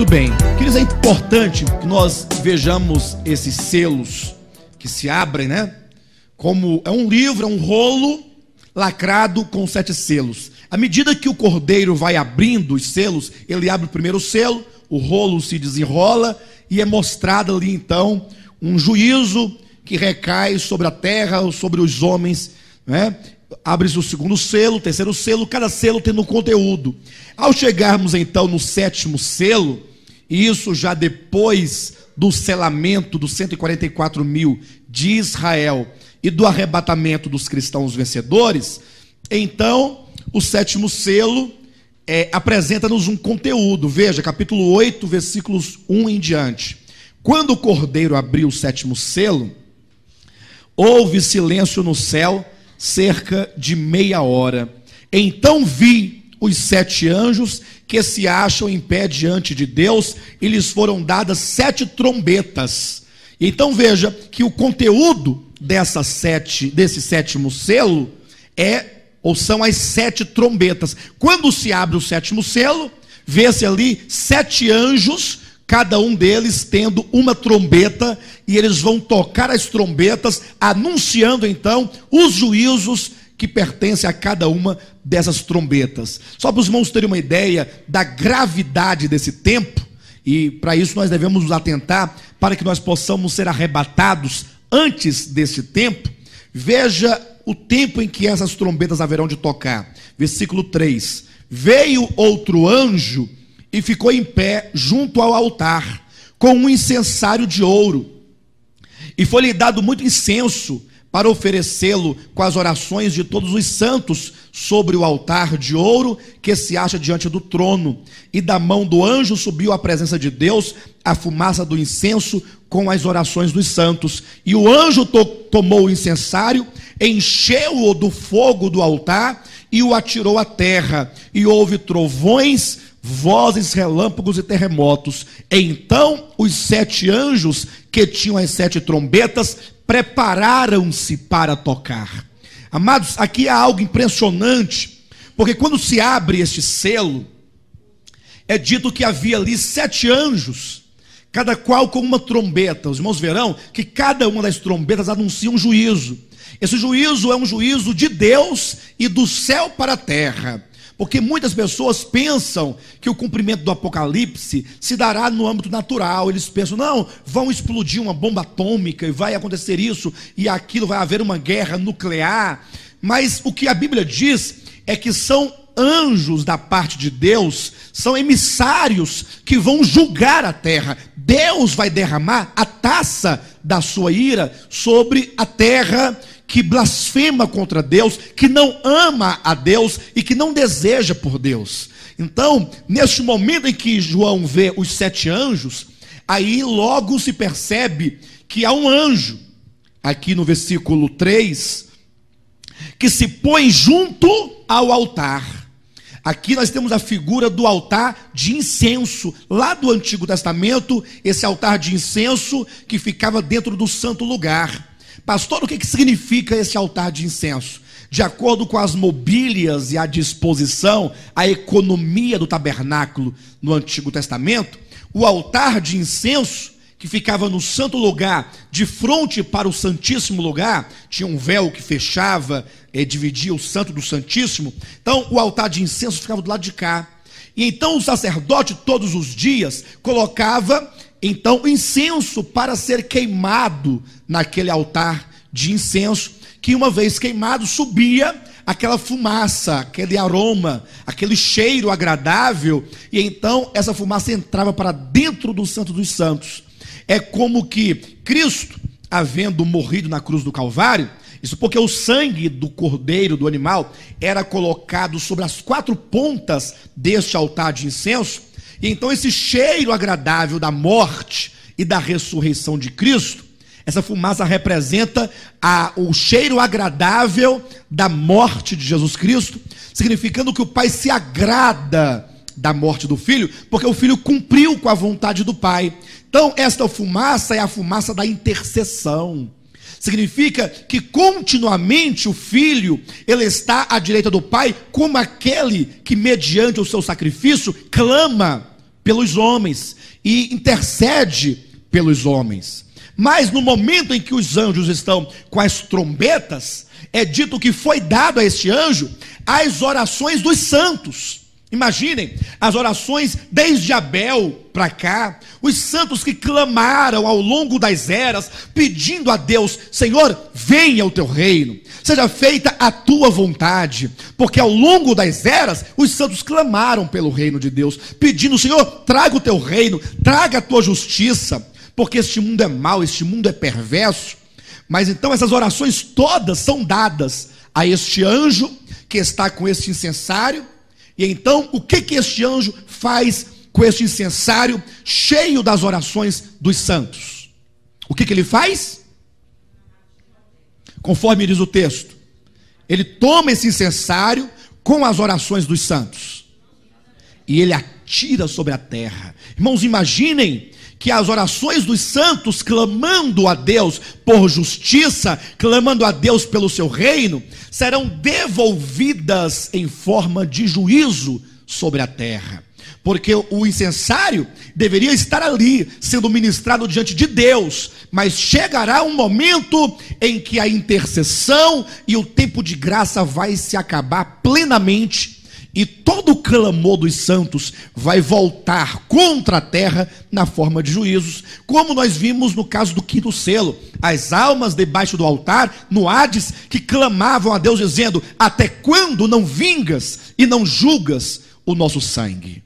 Muito bem. Queridos, é importante que nós vejamos esses selos que se abrem, né? Como é um livro, é um rolo lacrado com sete selos. À medida que o cordeiro vai abrindo os selos, ele abre o primeiro selo, o rolo se desenrola e é mostrado ali então um juízo que recai sobre a terra, sobre os homens, né? Abre-se o segundo selo, o terceiro selo, cada selo tendo um conteúdo. Ao chegarmos então no sétimo selo, e isso já depois do selamento dos 144 mil de Israel e do arrebatamento dos cristãos vencedores, então o sétimo selo é, apresenta-nos um conteúdo. Veja, capítulo 8, versículos 1 em diante. Quando o cordeiro abriu o sétimo selo, houve silêncio no céu cerca de meia hora. Então vi os sete anjos que se acham em pé diante de Deus, e lhes foram dadas sete trombetas. Então veja que o conteúdo dessa sete, desse sétimo selo é ou são as sete trombetas. Quando se abre o sétimo selo, vê-se ali sete anjos, cada um deles tendo uma trombeta, e eles vão tocar as trombetas, anunciando então os juízos que pertence a cada uma dessas trombetas. Só para os irmãos terem uma ideia da gravidade desse tempo, e para isso nós devemos nos atentar para que nós possamos ser arrebatados antes desse tempo. Veja o tempo em que essas trombetas haverão de tocar. Versículo 3: Veio outro anjo e ficou em pé junto ao altar, com um incensário de ouro. E foi-lhe dado muito incenso, para oferecê-lo com as orações de todos os santos sobre o altar de ouro que se acha diante do trono. E da mão do anjo subiu à presença de Deus a fumaça do incenso com as orações dos santos. E o anjo to tomou o incensário, encheu-o do fogo do altar e o atirou à terra. E houve trovões vozes, relâmpagos e terremotos. Então os sete anjos, que tinham as sete trombetas, prepararam-se para tocar. Amados, aqui há algo impressionante, porque quando se abre este selo, é dito que havia ali sete anjos, cada qual com uma trombeta. Os irmãos verão que cada uma das trombetas anuncia um juízo. Esse juízo é um juízo de Deus e do céu para a terra. Porque muitas pessoas pensam que o cumprimento do Apocalipse se dará no âmbito natural. Eles pensam, não, vão explodir uma bomba atômica e vai acontecer isso e aquilo, vai haver uma guerra nuclear. Mas o que a Bíblia diz é que são anjos da parte de Deus, são emissários que vão julgar a terra. Deus vai derramar a taça da sua ira sobre a terra que blasfema contra Deus, que não ama a Deus e que não deseja por Deus. Então, neste momento em que João vê os sete anjos, aí logo se percebe que há um anjo, aqui no versículo 3, que se põe junto ao altar. Aqui nós temos a figura do altar de incenso, lá do Antigo Testamento, esse altar de incenso que ficava dentro do santo lugar. Pastor, o que, que significa esse altar de incenso? De acordo com as mobílias e a disposição, a economia do tabernáculo no Antigo Testamento, o altar de incenso que ficava no santo lugar, de frente para o santíssimo lugar, tinha um véu que fechava, e eh, dividia o santo do santíssimo. Então, o altar de incenso ficava do lado de cá. E então o sacerdote todos os dias colocava então, o incenso para ser queimado naquele altar de incenso, que uma vez queimado subia aquela fumaça, aquele aroma, aquele cheiro agradável, e então essa fumaça entrava para dentro do Santo dos Santos. É como que Cristo, havendo morrido na cruz do Calvário, isso porque o sangue do cordeiro, do animal, era colocado sobre as quatro pontas deste altar de incenso, e então esse cheiro agradável da morte e da ressurreição de Cristo, essa fumaça representa a, o cheiro agradável da morte de Jesus Cristo, significando que o Pai se agrada da morte do filho, porque o filho cumpriu com a vontade do Pai. Então, esta fumaça é a fumaça da intercessão. Significa que continuamente o filho, ele está à direita do pai, como aquele que mediante o seu sacrifício clama pelos homens e intercede pelos homens. Mas no momento em que os anjos estão com as trombetas, é dito que foi dado a este anjo as orações dos santos. Imaginem as orações desde Abel para cá, os santos que clamaram ao longo das eras, pedindo a Deus: Senhor, venha o teu reino, seja feita a tua vontade. Porque ao longo das eras, os santos clamaram pelo reino de Deus, pedindo: Senhor, traga o teu reino, traga a tua justiça, porque este mundo é mau, este mundo é perverso. Mas então essas orações todas são dadas a este anjo que está com este incensário e então, o que, que este anjo faz com este incensário cheio das orações dos santos? O que, que ele faz? Conforme diz o texto, ele toma esse incensário com as orações dos santos e ele atira sobre a terra. Irmãos, imaginem que as orações dos santos clamando a Deus por justiça, clamando a Deus pelo seu reino, serão devolvidas em forma de juízo sobre a terra. Porque o incensário deveria estar ali, sendo ministrado diante de Deus, mas chegará um momento em que a intercessão e o tempo de graça vai se acabar plenamente e todo o clamor dos santos vai voltar contra a terra na forma de juízos, como nós vimos no caso do quinto selo, as almas debaixo do altar, no Hades, que clamavam a Deus dizendo: Até quando não vingas e não julgas o nosso sangue?